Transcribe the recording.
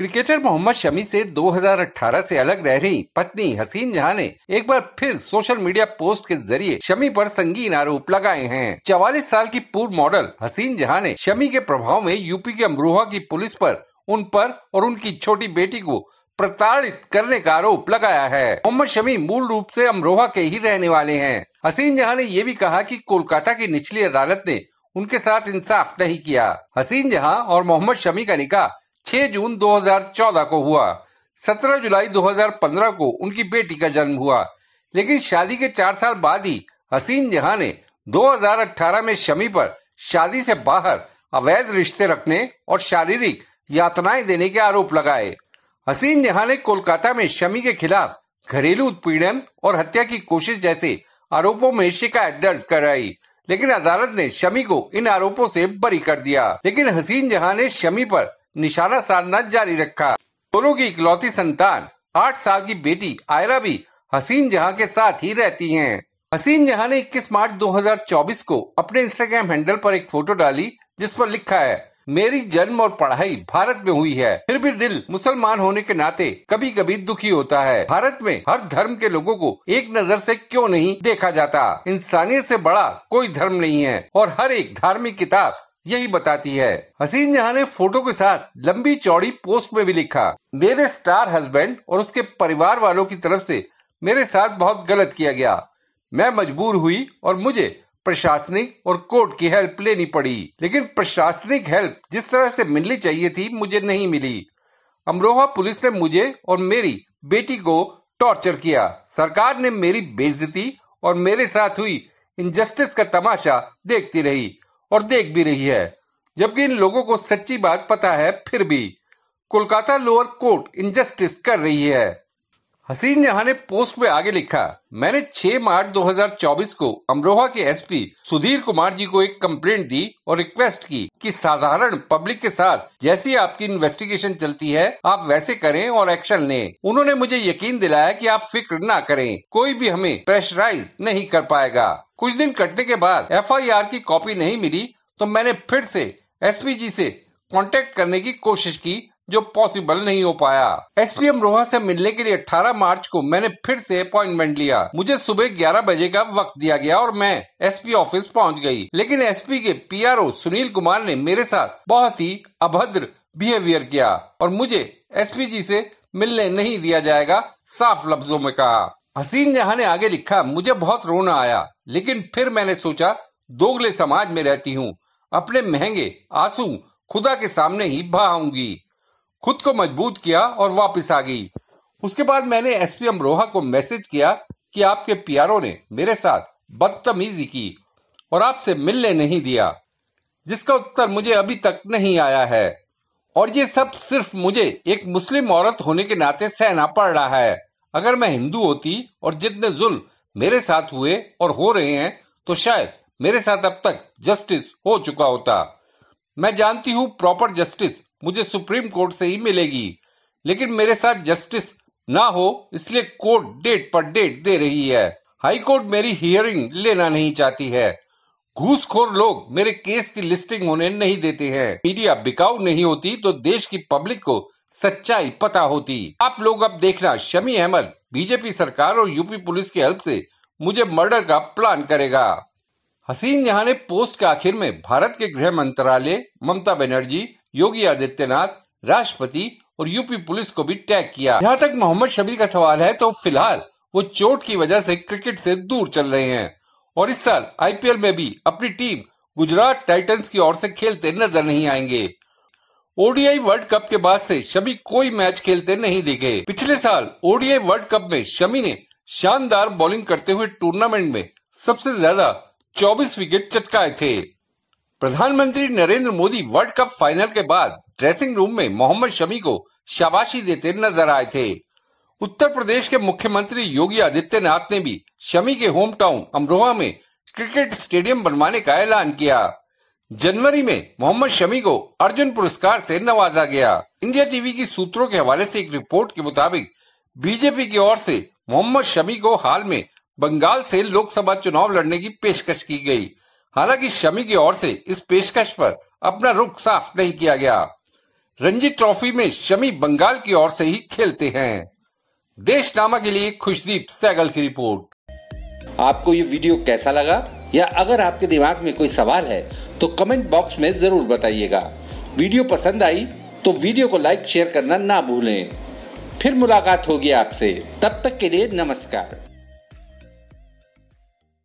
Cricketer Mohammad Shami से 2018 से अलग रह रही पत्नी हसीन जहां ने एक बार फिर सोशल मीडिया पोस्ट के जरिए शमी पर संगीन आरोप लगाए हैं चवालीस साल की पूर्व मॉडल हसीन जहां ने शमी के प्रभाव में यूपी के अमरोहा की पुलिस पर उन पर और उनकी छोटी बेटी को प्रताड़ित करने का आरोप लगाया है मोहम्मद शमी मूल रूप से अमरोहा के ही रहने वाले हैं हसीन जहां ने ये भी कहा कि कोलकाता की निचली अदालत ने उनके साथ इंसाफ नहीं किया हसीन जहां और मोहम्मद शमी का निकाह 6 जून 2014 को हुआ 17 जुलाई 2015 को उनकी बेटी का जन्म हुआ लेकिन शादी के चार साल बाद ही हसीन जहां ने 2018 में शमी पर शादी से बाहर अवैध रिश्ते रखने और शारीरिक यातनाएं देने के आरोप लगाए हसीन जहां ने कोलकाता में शमी के खिलाफ घरेलू उत्पीड़न और हत्या की कोशिश जैसे आरोपों में शिकायत दर्ज कराई लेकिन अदालत ने शमी को इन आरोपों से बरी कर दिया लेकिन हसीन जहां ने शमी पर निशाना साधना जारी रखा दोनों की इकलौती संतान आठ साल की बेटी आयरा भी हसीन जहां के साथ ही रहती हैं। हसीन जहां ने 21 मार्च 2024 को अपने इंस्टाग्राम हैंडल पर एक फोटो डाली जिस पर लिखा है मेरी जन्म और पढ़ाई भारत में हुई है फिर भी दिल मुसलमान होने के नाते कभी कभी दुखी होता है भारत में हर धर्म के लोगों को एक नज़र से क्यों नहीं देखा जाता इंसानियत से बड़ा कोई धर्म नहीं है और हर एक धार्मिक किताब यही बताती है हसीन जहां ने फोटो के साथ लंबी चौड़ी पोस्ट में भी लिखा मेरे स्टार हस्बैंड और उसके परिवार वालों की तरफ से मेरे साथ बहुत गलत किया गया मैं मजबूर हुई और मुझे प्रशासनिक और कोर्ट की हेल्प लेनी पड़ी लेकिन प्रशासनिक हेल्प जिस तरह से मिलनी चाहिए थी मुझे नहीं मिली अमरोहा पुलिस ने मुझे और मेरी बेटी को टॉर्चर किया सरकार ने मेरी बेइज्जती और मेरे साथ हुई इनजस्टिस का तमाशा देखती रही और देख भी रही है जबकि इन लोगों को सच्ची बात पता है फिर भी कोलकाता लोअर कोर्ट इनजस्टिस कर रही है हसीन जहां ने पोस्ट में आगे लिखा मैंने 6 मार्च 2024 को अमरोहा के एसपी सुधीर कुमार जी को एक कंप्लेंट दी और रिक्वेस्ट की कि साधारण पब्लिक के साथ जैसी आपकी इन्वेस्टिगेशन चलती है आप वैसे करें और एक्शन लें उन्होंने मुझे यकीन दिलाया कि आप फिक्र ना करें कोई भी हमें प्रेशराइज नहीं कर पाएगा कुछ दिन कटने के बाद एफआईआर की कॉपी नहीं मिली तो मैंने फिर से एसपीजी से कांटेक्ट करने की कोशिश की जो पॉसिबल नहीं हो पाया एसपीएम रोहा से मिलने के लिए 18 मार्च को मैंने फिर से अपॉइंटमेंट लिया मुझे सुबह 11 बजे का वक्त दिया गया और मैं एसपी ऑफिस पहुंच गई लेकिन एसपी के पीआरओ सुनील कुमार ने मेरे साथ बहुत ही अभद्र बिहेवियर किया और मुझे एसपीजी से मिलने नहीं दिया जाएगा साफ लफ्जों में कहा हसीन जहां ने आगे लिखा मुझे बहुत रोना आया लेकिन फिर मैंने सोचा दोगले समाज में रहती हूँ अपने महंगे आंसू खुदा के सामने ही बहाऊंगी खुद को मजबूत किया और वापस आ गई उसके बाद मैंने एसपी अमरोहा को मैसेज किया कि आपके पियारो ने मेरे साथ बदतमीजी की और आपसे मिलने नहीं दिया जिसका उत्तर मुझे अभी तक नहीं आया है और ये सब सिर्फ मुझे एक मुस्लिम औरत होने के नाते सहना पड़ रहा है अगर मैं हिंदू होती और जितने जुल्म मेरे साथ हुए और हो रहे हैं तो शायद मेरे साथ अब तक जस्टिस हो चुका होता मैं जानती हूँ प्रॉपर जस्टिस मुझे सुप्रीम कोर्ट से ही मिलेगी लेकिन मेरे साथ जस्टिस ना हो इसलिए कोर्ट डेट पर डेट दे रही है हाई कोर्ट मेरी हियरिंग लेना नहीं चाहती है घूसखोर लोग मेरे केस की लिस्टिंग होने नहीं देते हैं मीडिया बिकाऊ नहीं होती तो देश की पब्लिक को सच्चाई पता होती आप लोग अब देखना शमी अहमद बीजेपी सरकार और यूपी पुलिस की हेल्प से मुझे मर्डर का प्लान करेगा हसीन जहाँ ने पोस्ट के आखिर में भारत के गृह मंत्रालय ममता बनर्जी योगी आदित्यनाथ राष्ट्रपति और यूपी पुलिस को भी टैग किया जहाँ तक मोहम्मद शमी का सवाल है तो फिलहाल वो चोट की वजह से क्रिकेट से दूर चल रहे हैं और इस साल आईपीएल में भी अपनी टीम गुजरात टाइटंस की ओर से खेलते नजर नहीं आएंगे ओडीआई वर्ल्ड कप के बाद से शमी कोई मैच खेलते नहीं दिखे पिछले साल ओडीआई वर्ल्ड कप में शमी ने शानदार बॉलिंग करते हुए टूर्नामेंट में सबसे ज्यादा 24 विकेट चटकाए थे प्रधानमंत्री Narendra Modi world cup final के बाद ड्रेसिंग रूम में मोहम्मद शमी को शाबाशी देते नजर आए थे उत्तर प्रदेश के मुख्यमंत्री योगी आदित्यनाथ ने भी शमी के होम टाउन अमरोहा में क्रिकेट स्टेडियम बनवाने का ऐलान किया जनवरी में मोहम्मद शमी को अर्जुन पुरस्कार से नवाजा गया इंडिया टीवी की सूत्रों के हवाले से एक रिपोर्ट के मुताबिक बीजेपी की ओर से मोहम्मद शमी को हाल में बंगाल से लोकसभा चुनाव लड़ने की पेशकश की गई हालांकि शमी की ओर से इस पेशकश पर अपना रुख साफ नहीं किया गया रणजी ट्रॉफी में शमी बंगाल की ओर से ही खेलते हैं देशनामा के लिए खुशदीप सैगल की रिपोर्ट आपको ये वीडियो कैसा लगा या अगर आपके दिमाग में कोई सवाल है तो कमेंट बॉक्स में ज़रूर बताइएगा वीडियो पसंद आई तो वीडियो को लाइक शेयर करना ना भूलें फिर मुलाकात होगी आपसे तब तक के लिए नमस्कार